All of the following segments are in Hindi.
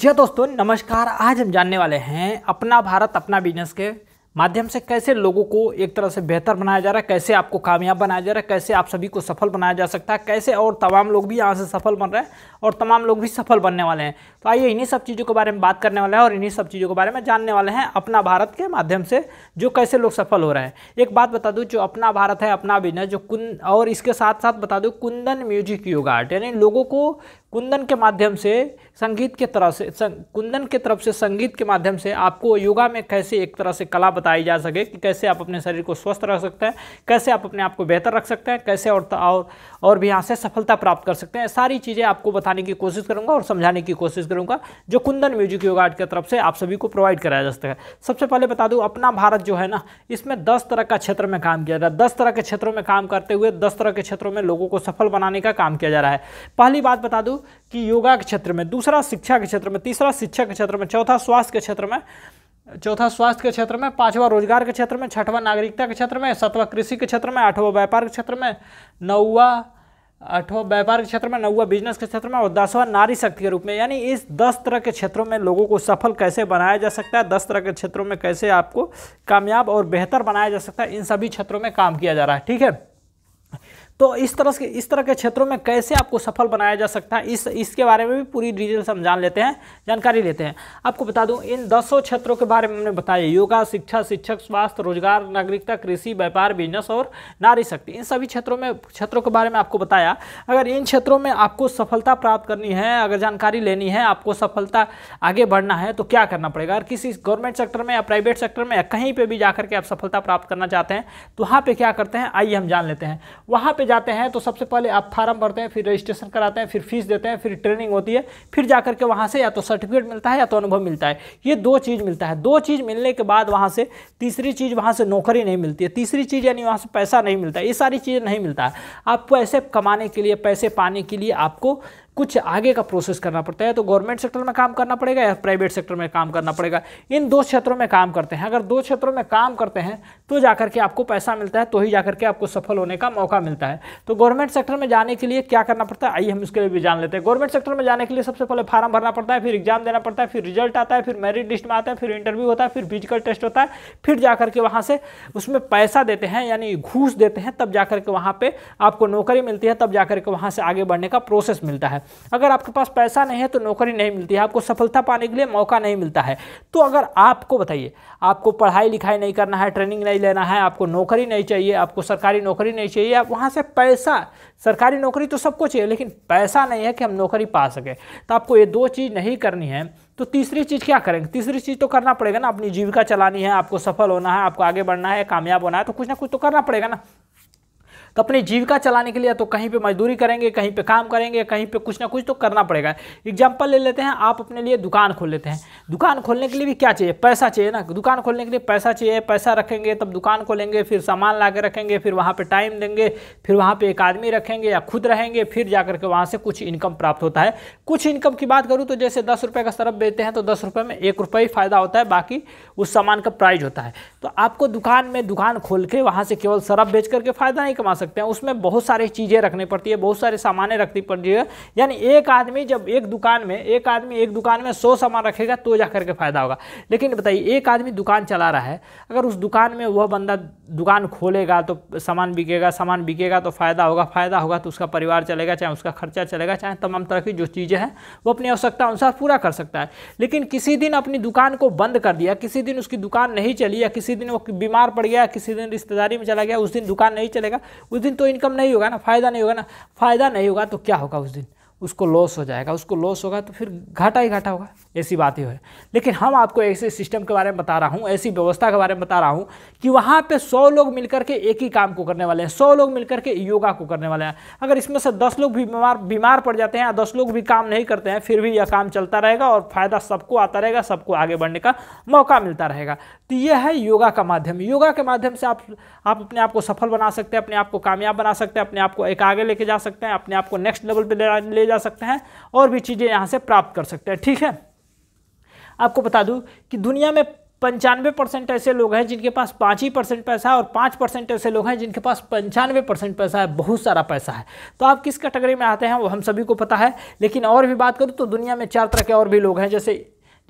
जी हाँ दोस्तों नमस्कार आज हम जानने वाले हैं अपना भारत अपना बिजनेस के माध्यम से कैसे लोगों को एक तरह से बेहतर बनाया जा रहा है कैसे आपको कामयाब बनाया जा रहा है कैसे आप सभी को सफल बनाया जा सकता है कैसे और तमाम लोग भी यहाँ से सफल बन रहे हैं और तमाम लोग भी सफल बनने वाले हैं तो आइए इन्हीं सब चीज़ों के बारे में बात करने वाले हैं और इन्हीं सब चीज़ों के बारे में जानने वाले हैं अपना भारत के माध्यम से जो कैसे लोग सफल हो रहे हैं एक बात बता दूँ जो अपना भारत है अपना बिजनेस जो कुंद और इसके साथ साथ बता दूँ कुंदन म्यूजिक योगा आर्ट यानी लोगों को कुंदन के माध्यम से संगीत के तरह से कुंदन के तरफ से संगीत के माध्यम से आपको योगा में कैसे एक तरह से कला बताई जा सके कि कैसे आप अपने शरीर को स्वस्थ रख सकते हैं कैसे आप अपने आप को बेहतर रख सकते हैं कैसे और और, और भी यहाँ से सफलता प्राप्त कर सकते हैं सारी चीज़ें आपको बताने की कोशिश करूँगा और समझाने की कोशिश करूँगा जो कुंदन म्यूजिक योगा की तरफ से आप सभी को प्रोवाइड कराया जा सकता है सबसे पहले बता दूँ अपना भारत जो है ना इसमें दस तरह का क्षेत्र में काम किया जा रहा है दस तरह के क्षेत्रों में काम करते हुए दस तरह के क्षेत्रों में लोगों को सफल बनाने का काम किया जा रहा है पहली बात बता दूँ कि योगा के क्षेत्र में दूसरा शिक्षा के क्षेत्र में तीसरा शिक्षा के क्षेत्र में चौथा स्वास्थ्य के क्षेत्र में चौथा स्वास्थ्य के क्षेत्र में पांचवा रोजगार के क्षेत्र में छठवां नागरिकता के क्षेत्र में सातवां कृषि के क्षेत्र में आठवां व्यापार के क्षेत्र में नौवा आठवां व्यापार के क्षेत्र में नौवा बिजनेस के क्षेत्र में और दसवां नारी शक्ति के रूप में यानी इस दस तरह के क्षेत्रों में लोगों को सफल कैसे बनाया जा सकता है दस तरह के क्षेत्रों में कैसे आपको कामयाब और बेहतर बनाया जा सकता है इन सभी क्षेत्रों में काम किया जा रहा है ठीक है तो इस तरह के इस तरह के क्षेत्रों में कैसे आपको सफल बनाया जा सकता है इस इसके बारे में भी पूरी डिटेल से हम जान लेते हैं जानकारी लेते हैं आपको बता दूं इन दसों क्षेत्रों के बारे में हमने बताया योगा शिक्षा शिक्षक स्वास्थ्य रोजगार नागरिकता कृषि व्यापार बिजनेस और नारी शक्ति इन सभी क्षेत्रों में क्षेत्रों के बारे में आपको बताया अगर इन क्षेत्रों में आपको सफलता प्राप्त करनी है अगर जानकारी लेनी है आपको सफलता आगे बढ़ना है तो क्या करना पड़ेगा अगर किसी गवर्नमेंट सेक्टर में या प्राइवेट सेक्टर में या कहीं पर भी जा करके आप सफलता प्राप्त करना चाहते हैं तो वहाँ पर क्या करते हैं आइए हम जान लेते हैं वहाँ पर जाते हैं तो सबसे पहले आप फार्म भरते हैं फिर रजिस्ट्रेशन कराते हैं फिर फीस देते हैं फिर ट्रेनिंग होती है फिर जा करके वहाँ से या तो सर्टिफिकेट मिलता है या तो अनुभव मिलता है ये दो चीज़ मिलता है दो चीज़ मिलने के बाद वहाँ से तीसरी चीज़ वहाँ से नौकरी नहीं मिलती है तीसरी चीज़ यानी वहाँ से पैसा नहीं मिलता ये सारी चीज़ें नहीं मिलता है आप पैसे कमाने के लिए पैसे पाने के लिए आपको कुछ आगे का प्रोसेस करना पड़ता है तो गवर्नमेंट सेक्टर में काम करना पड़ेगा या प्राइवेट सेक्टर में काम करना पड़ेगा इन दो क्षेत्रों में काम करते हैं अगर दो क्षेत्रों में काम करते हैं तो जाकर के आपको पैसा मिलता है तो ही जाकर के आपको सफल होने का मौका मिलता है तो गवर्नमेंट सेक्टर में जाने के लिए क्या करना पड़ता है आइए हम इसके लिए भी जान लेते हैं गवर्नमेंट सेक्टर में जाने के लिए सबसे पहले फार्म भरना पड़ता है फिर एग्जाम देना पड़ता है फिर रिजल्ट आता है फिर मेरिट लिस्ट में आता है फिर इंटरव्यू होता है फिर फिजिकल टेस्ट होता है फिर जाकर के वहाँ से उसमें पैसा देते हैं यानी घूस देते हैं तब जाकर के वहाँ पर आपको नौकरी मिलती है तब जाकर के वहाँ से आगे बढ़ने का प्रोसेस मिलता है अगर आपके पास पैसा नहीं है तो नौकरी नहीं मिलती है आपको सफलता पाने के लिए मौका नहीं मिलता है तो अगर आपको बताइए आपको पढ़ाई लिखाई नहीं करना है ट्रेनिंग नहीं लेना है आपको नौकरी नहीं चाहिए आपको सरकारी नौकरी नहीं चाहिए आप वहाँ से पैसा सरकारी नौकरी तो सबको चाहिए लेकिन पैसा नहीं है कि हम नौकरी पा सकें तो आपको ये दो चीज़ नहीं करनी है तो तीसरी चीज़ क्या करेंगे तीसरी चीज़ तो करना पड़ेगा ना अपनी जीविका चलानी है आपको सफल होना है आपको आगे बढ़ना है कामयाब होना है तो कुछ ना कुछ तो करना पड़ेगा ना तो अपनी जीविका चलाने के लिए तो कहीं पे मजदूरी करेंगे कहीं पे काम करेंगे कहीं पे कुछ ना कुछ तो करना पड़ेगा एग्जाम्पल ले लेते हैं आप अपने लिए दुकान खोल लेते हैं दुकान खोलने के लिए भी क्या चाहिए पैसा चाहिए ना दुकान खोलने के लिए पैसा चाहिए पैसा रखेंगे तब दुकान खोलेंगे फिर सामान ला के रखेंगे फिर वहाँ पर टाइम देंगे फिर वहाँ पर एक आदमी रखेंगे या खुद रहेंगे फिर जा करके वहाँ से कुछ इनकम प्राप्त होता है कुछ इनकम की बात करूँ तो जैसे दस रुपये का सरफ बेचते हैं तो दस रुपये में एक रुपये ही फ़ायदा होता है बाकी उस सामान का प्राइज होता है तो आपको दुकान में दुकान खोल के वहाँ से केवल सरफ बेच करके फ़ायदा नहीं कमा सकते सकते हैं उसमें बहुत सारी चीज़ें रखनी पड़ती है बहुत सारे सामान रखनी पड़ती है यानी एक आदमी जब एक दुकान में एक आदमी एक दुकान में सौ सामान रखेगा तो जा करके फ़ायदा होगा लेकिन बताइए एक आदमी दुकान चला रहा है अगर उस दुकान में वह बंदा दुकान खोलेगा तो सामान बिकेगा सामान बिकेगा तो फ़ायदा होगा फ़ायदा होगा तो उसका परिवार चलेगा चाहे उसका खर्चा चलेगा चाहे तमाम तरह की जो चीज़ें हैं वो अपनी आवश्यकता अनुसार पूरा कर सकता है लेकिन किसी दिन अपनी दुकान को बंद कर दिया किसी दिन उसकी दुकान नहीं चली या किसी दिन वो बीमार पड़ गया किसी दिन रिश्तेदारी में चला गया उस दिन दुकान नहीं चलेगा उस दिन तो इनकम नहीं होगा ना फ़ायदा नहीं होगा ना फ़ायदा नहीं होगा तो क्या होगा उस दिन उसको लॉस हो जाएगा उसको लॉस होगा तो फिर घाटा ही घाटा होगा ऐसी बात ही है लेकिन हम आपको ऐसे सिस्टम के बारे में बता रहा हूँ ऐसी व्यवस्था के बारे में बता रहा हूँ कि वहाँ पे सौ लोग मिलकर के एक ही काम को करने वाले हैं सौ लोग मिलकर के योगा को करने वाले हैं अगर इसमें से दस लोग भी बीमार बीमार पड़ जाते हैं या दस लोग भी काम नहीं करते हैं फिर भी यह काम चलता रहेगा और फायदा सबको आता रहेगा सबको आगे बढ़ने का मौका मिलता रहेगा तो यह है योगा का माध्यम योगा के माध्यम से आप आप अपने आप को सफल बना सकते हैं अपने आप को कामयाब बना सकते हैं अपने आप को एक आगे लेके जा सकते हैं अपने आप को नेक्स्ट लेवल पर ले जा सकते हैं और भी चीज़ें यहाँ से प्राप्त कर सकते हैं ठीक है आपको बता दूँ कि दुनिया में पंचानवे परसेंट ऐसे लोग हैं जिनके पास पाँच ही परसेंट पैसा है और पाँच परसेंट ऐसे लोग हैं जिनके पास पंचानवे परसेंट पैसा है बहुत सारा पैसा है तो आप किस कैटेगरी में आते हैं वो हम सभी को पता है लेकिन और भी बात करूँ तो दुनिया में चार तरह के और भी लोग हैं जैसे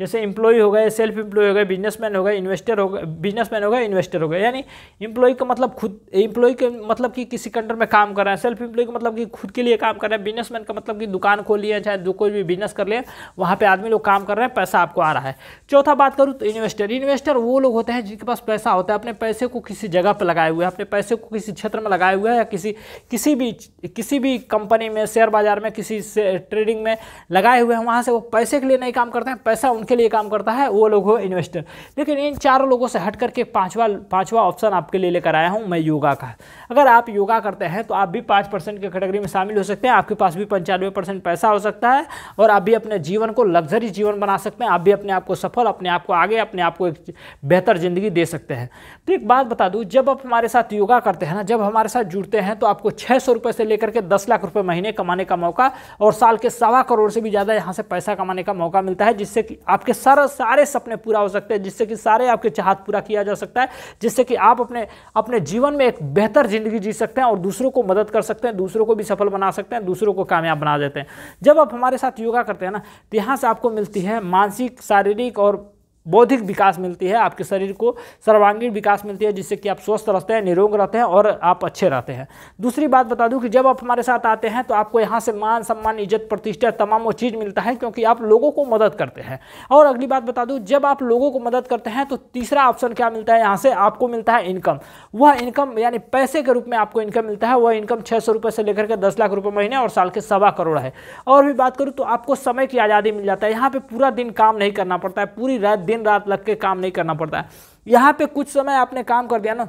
जैसे इंप्लॉय हो गए सेल्फ इंप्लॉय हो गए बिजनेसमैन हो गए इन्वेस्टर हो गए बिजनेसमैन हो गए इन्वेस्टर हो गए यानी इंप्लॉय का मतलब खुद इंप्लॉय के मतलब कि किसी कंडर में काम कर रहे हैं सेल्फ इंप्लॉय का मतलब कि खुद के लिए काम कर रहे हैं बिजनेसमैन का मतलब कि दुकान खोल लिए चाहे जो कोई भी बिजनेस कर लिए वहाँ पर आदमी लोग काम कर रहे हैं पैसा आपको आ रहा है चौथा बात करूँ तो इन्वेस्टर इन्वेस्टर वो लोग होते हैं जिनके पास पैसा होता है अपने पैसे को किसी जगह पर लगाए हुए हैं अपने पैसे को किसी क्षेत्र में लगाए हुए हैं या किसी किसी भी किसी भी कंपनी में शेयर बाजार में किसी ट्रेडिंग में लगाए हुए हैं वहाँ से वो पैसे के लिए नहीं काम करते हैं पैसा के लिए काम करता है वो लोग हो इन्वेस्टर लेकिन इन चार लोगों से हट करके पाँचवा पाँचवा ऑप्शन आपके लिए लेकर आया हूँ मैं योगा का अगर आप योगा करते हैं तो आप भी पाँच परसेंट की कैटेगरी में शामिल हो सकते हैं आपके पास भी पंचानवे परसेंट पैसा हो सकता है और आप भी अपने जीवन को लग्जरी जीवन बना सकते हैं आप भी अपने आप को सफल अपने आप को आगे अपने आप को एक बेहतर ज़िंदगी दे सकते हैं तो एक बात बता दूँ जब आप हमारे साथ योगा करते हैं ना जब हमारे साथ जुड़ते हैं तो आपको छः सौ से लेकर के दस लाख रुपये महीने कमाने का मौका और साल के सवा करोड़ से भी ज़्यादा यहाँ से पैसा कमाने का मौका मिलता है जिससे कि आप आपके सारा सारे सपने पूरा हो सकते हैं जिससे कि सारे आपके चाहत पूरा किया जा सकता है जिससे कि आप अपने अपने जीवन में एक बेहतर ज़िंदगी जी सकते हैं और दूसरों को मदद कर सकते हैं दूसरों को भी सफल बना सकते हैं दूसरों को कामयाब बना देते हैं जब आप हमारे साथ योगा करते हैं ना तो यहाँ से आपको मिलती है मानसिक शारीरिक और बौद्धिक विकास मिलती है आपके शरीर को सर्वांगीण विकास मिलती है जिससे कि आप स्वस्थ रहते हैं निरोग रहते हैं और आप अच्छे रहते हैं दूसरी बात बता दूं कि जब आप हमारे साथ आते हैं तो आपको यहाँ से मान सम्मान इज्जत प्रतिष्ठा तमाम वो चीज़ मिलता है क्योंकि आप लोगों को मदद करते हैं और अगली बात बता दूँ जब आप लोगों को मदद करते हैं तो तीसरा ऑप्शन क्या मिलता है यहाँ से आपको मिलता है इनकम वह इनकम यानी पैसे के रूप में आपको इनकम मिलता है वह इनकम छः सौ से लेकर के दस लाख रुपये महीने और साल के सवा करोड़ है और भी बात करूँ तो आपको समय की आज़ादी मिल जाता है यहाँ पर पूरा दिन काम नहीं करना पड़ता है पूरी रात दिन रात लग के काम नहीं करना पड़ता है यहाँ पे कुछ समय आपने काम कर दिया ना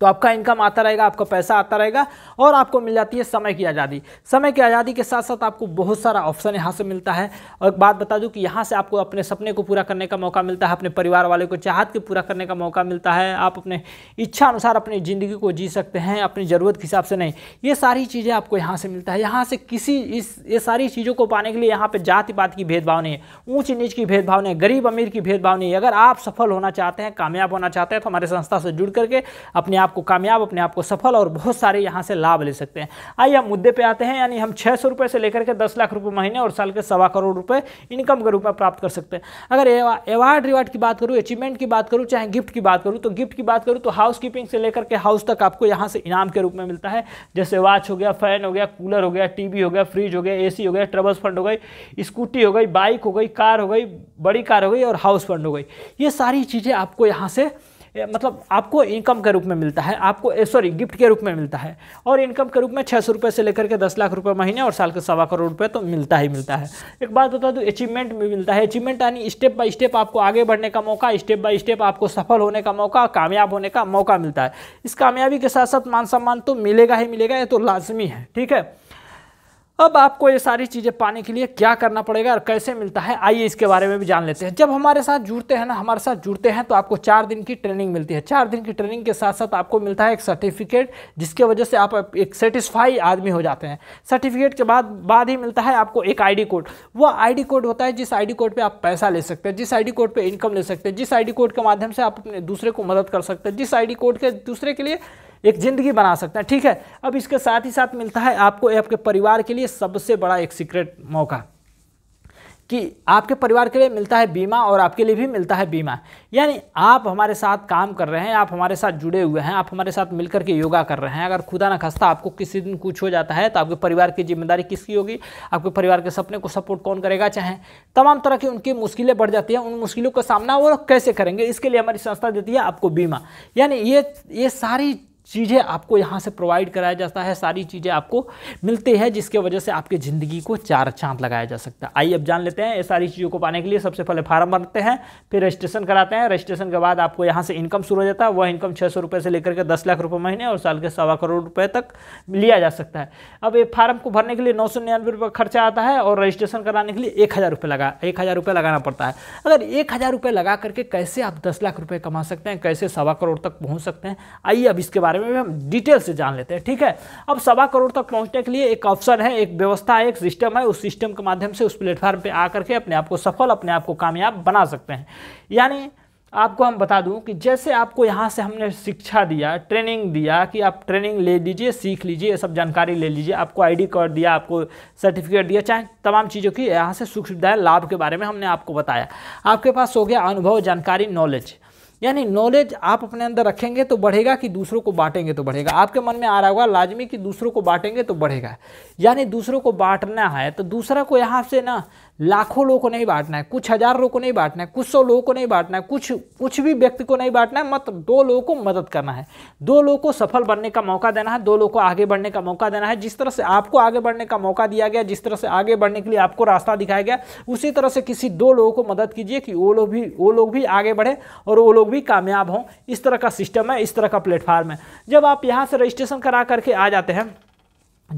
तो आपका इनकम आता रहेगा आपका पैसा आता रहेगा और आपको मिल जाती है समय की आज़ादी समय की आज़ादी के साथ साथ आपको बहुत सारा ऑप्शन यहाँ से मिलता है और एक बात बता दूँ कि यहाँ से आपको अपने सपने को पूरा करने का मौका मिलता है अपने परिवार वाले को चाहत के पूरा करने का मौका मिलता है आप अपने इच्छा अनुसार अपनी ज़िंदगी को जी सकते हैं अपनी ज़रूरत के हिसाब से नहीं ये सारी चीज़ें आपको यहाँ से मिलता है यहाँ से किसी इस ये सारी चीज़ों को पाने के लिए यहाँ पर जाति पात की भेदभाव नहीं है ऊँच नीच की भेदभाव नहीं गरीब अमीर की भेदभाव नहीं है अगर आप सफल होना चाहते हैं कामयाब होना चाहते हैं तो हमारे संस्था से जुड़ करके अपने आप को कामयाब अपने आप को सफल और बहुत सारे यहाँ से लाभ ले सकते हैं आइए हम मुद्दे पे आते हैं यानी हम छः सौ रुपये से लेकर के दस लाख रुपये महीने और साल के सवा करोड़ रुपये इनकम के रूप में प्राप्त कर सकते हैं अगर एवार्ड रिवार्ड की बात करूँ अचीवमेंट की बात करूँ चाहे गिफ्ट की बात करूँ तो गिफ्ट की बात करूँ तो हाउस कीपिंग से लेकर के हाउस तक आपको यहाँ से इनाम के रूप में मिलता है जैसे वॉच हो गया फैन हो गया कूलर हो गया टीवी हो गया फ्रिज हो गया एसी हो गया ट्रबल्स फंड हो गई स्कूटी हो गई बाइक हो गई कार हो गई बड़ी कार हो गई और हाउस फंड हो गई ये सारी चीज़ें आपको यहाँ से मतलब आपको इनकम के रूप में मिलता है आपको सॉरी गिफ्ट के रूप में मिलता है और इनकम के रूप में छः सौ रुपये से लेकर के दस लाख रुपये महीने और साल के सवा करोड़ रुपये तो मिलता ही मिलता है एक बात बता दूँ अचीवमेंट भी मिलता है अचीवमेंट यानी स्टेप बाई स्टेप आपको आगे बढ़ने का मौका स्टेप बाई स्टेप आपको सफल होने का मौका कामयाब होने का मौका मिलता है इस कामयाबी के साथ साथ मान सम्मान तो मिलेगा ही मिलेगा ये तो लाजमी है ठीक है अब आपको ये सारी चीज़ें पाने के लिए क्या करना पड़ेगा और कैसे मिलता है आइए इसके बारे में भी जान लेते हैं जब हमारे साथ जुड़ते हैं ना हमारे साथ जुड़ते हैं तो आपको चार दिन की ट्रेनिंग मिलती है चार दिन की ट्रेनिंग के साथ साथ आपको मिलता है एक सर्टिफिकेट जिसके वजह से आप एक सेटिस्फाई आदमी हो जाते हैं सर्टिफिकेट के बाद बाद ही मिलता है आपको एक आई कोड वह आई कोड होता है जिस आई कोड पर आप पैसा ले सकते हैं जिस आई कोड पर इनकम ले सकते हैं जिस आई कोड के माध्यम से आप अपने दूसरे को मदद कर सकते हैं जिस आई कोड के दूसरे के लिए एक ज़िंदगी बना सकते हैं ठीक है अब इसके साथ ही साथ मिलता है आपको आपके परिवार के लिए सबसे बड़ा एक सीक्रेट मौका कि आपके परिवार के लिए मिलता है बीमा और आपके लिए भी मिलता है बीमा यानी आप हमारे साथ काम कर रहे हैं आप हमारे साथ जुड़े हुए हैं आप हमारे साथ मिलकर के योगा कर रहे हैं अगर खुदा ना खस्ता आपको किसी दिन कुछ हो जाता है तो आपके परिवार की जिम्मेदारी किसकी होगी आपके परिवार के सपने को सपोर्ट कौन करेगा चाहे तमाम तरह की उनकी मुश्किलें बढ़ जाती हैं उन मुश्किलों का सामना वो कैसे करेंगे इसके लिए हमारी संस्था देती है आपको बीमा यानी ये ये सारी चीज़ें आपको यहाँ से प्रोवाइड कराया जाता है सारी चीज़ें आपको मिलती है जिसके वजह से आपकी ज़िंदगी को चार चांद लगाया जा सकता है आइए अब जान लेते हैं ये सारी चीज़ों को पाने के लिए सबसे पहले फार्म भरते हैं फिर रजिस्ट्रेशन कराते हैं रजिस्ट्रेशन के बाद आपको यहाँ से इनकम शुरू हो जाता है वह इनकम छः सौ रुपये से लेकर के दस लाख रुपये महीने और साल के सवा करोड़ रुपये तक लिया जा सकता है अब ये फार्म को भरने के लिए नौ सौ निन्यानवे रुपये खर्चा आता है और रजिस्ट्रेशन कराने के लिए एक हज़ार रुपये लगा एक हज़ार रुपये लगाना पड़ता है अगर एक हज़ार रुपये लगा करके कैसे आप दस लाख रुपये कमा सकते हैं कैसे सवा करोड़ तक पहुँच सकते हैं आइए अब इसके बारे बारे में भी हम डिटेल से जान लेते हैं ठीक है अब सवा करोड़ तक पहुंचने के लिए एक ऑप्शन है एक व्यवस्था है एक सिस्टम है उस सिस्टम के माध्यम से उस प्लेटफॉर्म पर आकर के अपने आप को सफल अपने आप को कामयाब बना सकते हैं यानी आपको हम बता दूं कि जैसे आपको यहाँ से हमने शिक्षा दिया ट्रेनिंग दिया कि आप ट्रेनिंग ले लीजिए सीख लीजिए ये सब जानकारी ले लीजिए आपको आईडी कार्ड दिया आपको सर्टिफिकेट दिया चाहे तमाम चीज़ों की यहाँ से सुख सुविधाएँ लाभ के बारे में हमने आपको बताया आपके पास हो गया अनुभव जानकारी नॉलेज यानी नॉलेज आप अपने अंदर रखेंगे तो बढ़ेगा कि दूसरों को बांटेंगे तो बढ़ेगा आपके मन में आ रहा होगा लाजमी कि दूसरों को बांटेंगे तो बढ़ेगा यानी दूसरों को बांटना है तो दूसरा को यहाँ से ना लाखों लोगों को नहीं बांटना है कुछ हज़ार लोगों को नहीं बांटना है कुछ सौ लोगों को नहीं बांटना है कुछ कुछ भी व्यक्ति को नहीं बांटना है मत दो लोगों को मदद करना है दो लोगों को सफल बनने का मौका देना है दो लोगों को आगे बढ़ने का मौका देना है जिस तरह से आपको आगे बढ़ने का मौका दिया गया जिस तरह से आगे बढ़ने के लिए आपको रास्ता दिखाया गया उसी तरह से किसी दो लोगों को मदद कीजिए कि वो लोग भी वो लोग भी आगे बढ़े और वो लोग भी कामयाब हों इस तरह का सिस्टम है इस तरह का प्लेटफॉर्म है जब आप यहाँ से रजिस्ट्रेशन करा करके आ जाते हैं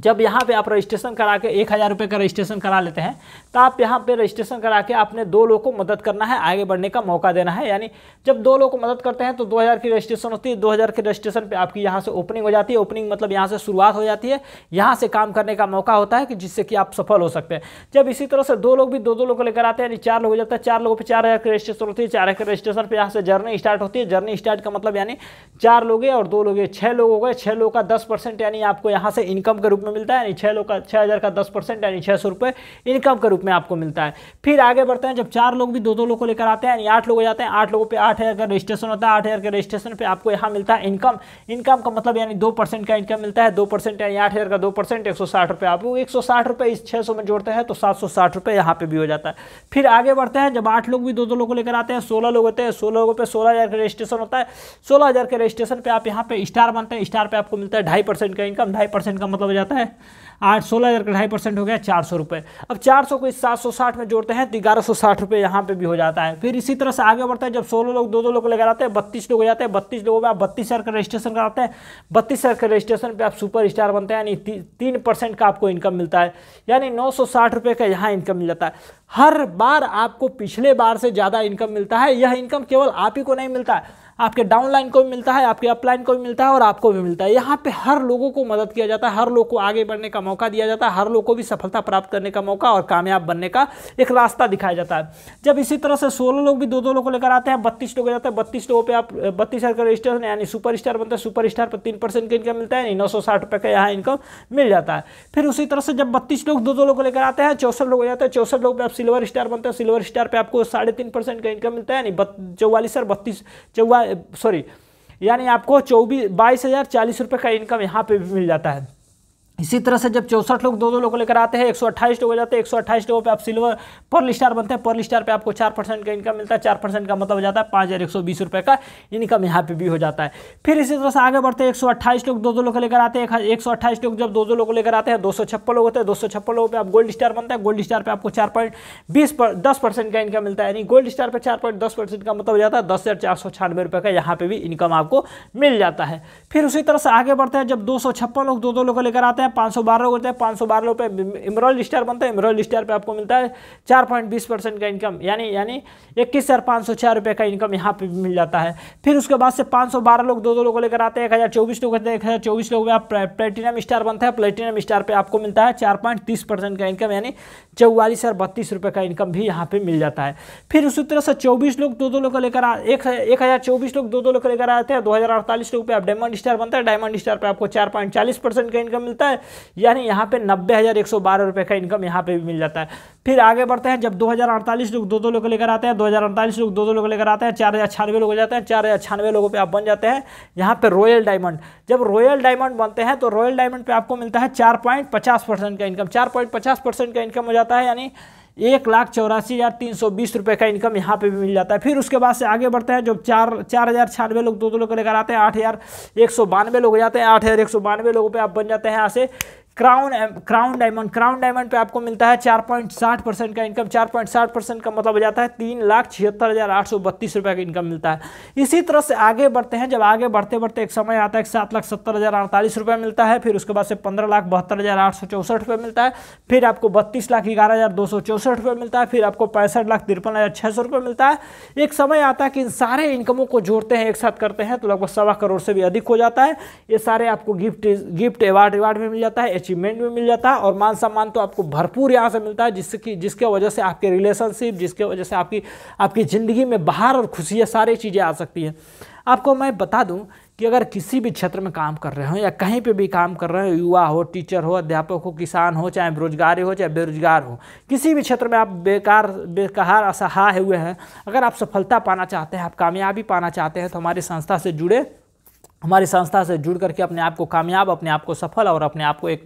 जब यहाँ पे आप रजिस्ट्रेशन करा के एक हज़ार रुपये का रजिस्ट्रेशन करा लेते हैं तो आप यहाँ पे रजिस्ट्रेशन करा के आपने दो लोगों को मदद करना है आगे बढ़ने का मौका देना है यानी जब दो लोगों को मदद करते हैं तो दो हज़ार की रजिस्ट्रेशन होती है दो हज़ार के रजिस्ट्रेशन पे आपकी यहाँ से ओपनिंग हो जाती है ओपनिंग मतलब यहाँ से शुरुआत हो जाती है यहाँ से काम करने का मौका होता है कि जिससे कि आप सफल हो सकते हैं जब इसी तरह से दो लोग भी दो दो लोग को लेकर आते हैं यानी चार लोग हो जाता है चार लोगों पर चार हज़ार की रजिस्ट्रेशन होती है चार हज़ार रजिस्ट्रेशन पर यहाँ से जर्नी स्टार्ट होती है जर्नी स्टार्ट का मतलब यानी चार लोग और दो लोग छः लोग हो गए छः लोगों का दस यानी आपको यहाँ से इनकम के रूप में मिलता है यानी छः लोग का छः हज़ार का दस परसेंट यानी छः सौ रुपये इनकम के रूप में आपको मिलता है फिर आगे बढ़ते हैं जब चार लोग भी दो दो लोग को लेकर आते हैं यानी आठ लोग हो जाते हैं आठ लोगों पर आठ का रजिस्ट्रेशन होता है आठ के रजिस्ट्रेशन पर आपको यहाँ मिलता है इनकम इनकम का मतलब यानी दो का इनकम मिलता है दो यानी आठ का दो परसेंट एक सौ साठ रुपये आप एक सौ इस छः में जोड़ते हैं तो सात सौ साठ भी हो जाता है फिर आगे बढ़ते हैं जब आठ लोग भी दो दो लोग को लेकर आते हैं सोलह लोग होते हैं सोलह लोगों पर सोलह हज़ार का रजिस्ट्रेशन होता है सोलह हज़ार के रजिस्ट्रेशन पे आप यहाँ पे स्टार बनते हैं स्टार पे आपको मिलता है ढाई परसेंट का इनकम ढाई परसेंट का मतलब हो जाता है जाता है आठ सोलह हज़ार का ढाई परसेंट हो गया चार सौ रुपये अब चार सौ को इस सात सौ साठ में जोड़ते हैं तो ग्यारह सौ साठ रुपये यहाँ पर भी हो जाता है फिर इसी तरह से आगे बढ़ता है जब सोलह लोग दो दो लोग लगा जाते हैं बत्तीस लोग हो जाते हैं बत्तीस लोगों में आप बत्तीस हज़ार का रजिस्ट्रेशन कराते हैं बत्तीस हज़ार का रजिस्ट्रेशन पर आप सुपर स्टार बनते हैं यानी तीन परसेंट का आपको इनकम मिलता है यानी नौ सौ साठ रुपये का यहाँ इनकम मिल जाता है हर बार आपको पिछले बार से ज़्यादा इनकम मिलता है यह इनकम केवल आप ही को नहीं मिलता है आपके डाउनलाइन को भी मिलता है आपके अपलाइन को भी मिलता है और आपको भी मिलता है यहाँ पे हर लोगों को मदद किया जाता है हर लोग को आगे बढ़ने का मौका दिया जाता है हर लोग को भी सफलता प्राप्त करने का मौका और कामयाब बनने का एक रास्ता दिखाया जाता है जब इसी तरह से सोलह लोग भी दो दो लोग को लेकर आते हैं बत्तीस लोग हो जाते हैं बत्तीस लोगों पर आप बत्तीस का रजिस्ट्रेशन यानी सुपर स्टार बनता है सुपर स्टार पर तीन परसेंट का इनकम मिलता है नौ सौ साठ रुपये का यहाँ इनकम मिल जाता है फिर उसी तरह से जब बत्तीस लोग दो दो लोग को लेकर आते हैं चौसठ लोग हो जाते हैं चौसठ लोग पर आप सिल्वर स्टार बनते हैं सिल्वर स्टार पर आपको साढ़े तीन परसेंट का इनकम मिलता है यानी चौवालीस सर बत्तीस चौवा सॉरी यानी आपको चौबीस बाईस हज़ार चालीस रुपये का इनकम यहाँ पे भी मिल जाता है इसी तरह से जब चौसठ लोग दो दो लोग लेकर आते हैं एक सौ अट्ठाईस लोग हो जाते हैं एक सौ अट्ठाईस लोगों पर आप सिल्वर पर्ल स्टार बनते हैं पर्ल स्टार पे आपको चार परसेंट का इनकम मिलता है चार परसेंट का मतलब हो जाता है पाँच हज़ार एक सौ बीस रुपये का इनकम यहाँ पे भी हो जाता है फिर इसी तरह से आगे बढ़ते हैं एक सौ अट्ठाईस लोग दो दो लोग लेकर आते हैं एक सौ अट्ठाईस लोग जब दो दो लोग लेकर आते हैं दो सौ छप्पन लोग होते हैं दो सौ छप्पन लोगों पर आप गोल्ड स्टार बनते हैं गोल्ड स्टार पर आपको चार पॉइंट बीस पर दस परसेंट का इनकम मिलता है यानी गोल्ड स्टार पर चार पॉइंट दस परसेंट का मतलब हो जाता है दस हज़ार चार सौ छियानवे रुपये का यहाँ पर भी इनकम आपको मिल जाता है फिर उसी तरह से आगे बढ़ते हैं जब दो सौ छप्पन लोग दो दो लोग लेकर आते हैं है पाँच सौ बारह होता हैं पाँच सौ बारह रुपये इमरोल स्टार बनता है इमरोल स्टार पे आपको मिलता है चार पॉइंट बीस परसेंट का इनकम यानी यानी इक्कीस हज़ार पाँच सौ छः रुपये का इनकम यहाँ पे मिल जाता है फिर उसके बाद से पाँच सौ बारह लोग दो दो लोग लेकर आते हैं एक हज़ार चौबीस लोग हैं एक हज़ार चौबीस लोग आप प्लेटिनम स्टार बनता है प्लेटिनम स्टार पर आपको मिलता है चार पॉइंट तीस परसेंट का इनकम यानी चौवालीस हज़ार बत्तीस रुपये का इनकम भी यहाँ पर मिल जाता है फिर उसी तरह से चौबीस लोग दो दो लोग को लेकर एक हज़ार चौबीस लोग दो दो लोग लेकर आते हैं दो हज़ार अड़तालीस लोग आप डायमंड स्टार बनता है डायमंड स्टार पर आपको चार पॉइंट चालीस परसेंट का इनकम मिलता है है यानी यहाँ पे नब्बे हज़ार एक सौ बारह रुपये का इनकम यहाँ पे भी मिल जाता है फिर आगे बढ़ते हैं जब दो हज़ार अड़तालीस लोग दो दो लोग लेकर आते हैं दो हज़ार अड़तालीस लोग दो दो लोग लेकर आते हैं चार हज़ार छियानवे लोग हो जाते हैं चार हज़ार छियानवे लोगों पर आप बन जाते हैं यहाँ पर रॉयल डायमंड जब रॉयल डायमंड बनते हैं तो रॉयल डायमंड पर आपको मिलता है चार पॉइंट पचास परसेंट का इनकम चार पॉइंट पचास परसेंट का इनकम हो जाता है यानी एक लाख चौरासी हज़ार तीन सौ बीस रुपये का इनकम यहाँ पे भी मिल जाता है फिर उसके बाद से आगे बढ़ते हैं जब चार चार हज़ार छियानवे लोग दो दो लोग लेकर आते हैं आठ हज़ार एक सौ बानवे लोग हो जाते हैं आठ हज़ार एक सौ बानवे लोगों पर आप बन जाते हैं यहाँ से crown crown diamond crown diamond पे आपको मिलता है चार पॉइंट साठ परसेंट का इनकम चार पॉइंट साठ परसेंट का मतलब हो जाता है तीन लाख छिहत्तर हज़ार आठ सौ बत्तीस रुपये का इनकम मिलता है इसी तरह से आगे बढ़ते हैं जब आगे बढ़ते बढ़ते एक समय आता है सात लाख सत्तर हज़ार अड़तालीस रुपये मिलता है फिर उसके बाद से पंद्रह लाख बहत्तर हज़ार आठ सौ चौसठ रुपये मिलता है फिर आपको बत्तीस लाख ग्यारह हज़ार दो सौ चौसठ रुपये मिलता है फिर आपको पैंसठ लाख तिरपन हज़ार छः सौ रुपये मिलता है एक समय आता है कि इन सारे इनकमों को जोड़ते हैं एक साथ करते हैं तो लगभग सवा करोड़ से भी अधिक हो जाता है ये सारे आपको गिफ्ट गिफ्ट अवार्ड अवार्ड में मिल जाता है अचीवमेंट भी मिल जाता है और मान सम्मान तो आपको भरपूर यहाँ से मिलता है जिससे कि जिसके वजह से आपके रिलेशनशिप जिसके वजह से आपकी आपकी ज़िंदगी में बाहर और खुशियाँ सारी चीज़ें आ सकती हैं आपको मैं बता दूँ कि अगर किसी भी क्षेत्र में काम कर रहे हो या कहीं पे भी काम कर रहे हो युवा हो टीचर हो अध्यापक हो किसान हो चाहे बेरोजगारी हो चाहे बेरोजगार हो किसी भी क्षेत्र में आप बेकार बेकार असहाय हुए हैं अगर आप सफलता पाना चाहते हैं आप कामयाबी पाना चाहते हैं तो हमारी संस्था से जुड़े हमारी संस्था से जुड़ करके अपने आप को कामयाब अपने आप को सफल और अपने आप को एक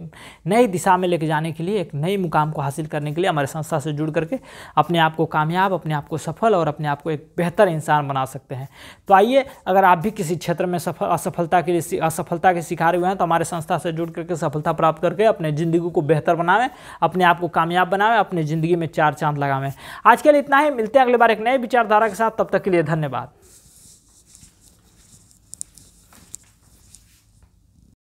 नई दिशा में लेके जाने के लिए एक नई मुकाम को हासिल करने के लिए हमारे संस्था से जुड़ करके अपने आप को कामयाब अपने आप को सफल और अपने आप को एक बेहतर इंसान बना सकते हैं तो आइए अगर आप भी किसी क्षेत्र में सफल असफलता के लिए असफलता के शिकार हुए हैं तो हमारे संस्था से जुड़ करके सफलता प्राप्त करके अपने ज़िंदगी को बेहतर बनावें अपने आप को कामयाब बनावें अपनी ज़िंदगी में चार चांद लगावें आज के लिए इतना ही मिलते हैं अगले बार एक नए विचारधारा के साथ तब तक के लिए धन्यवाद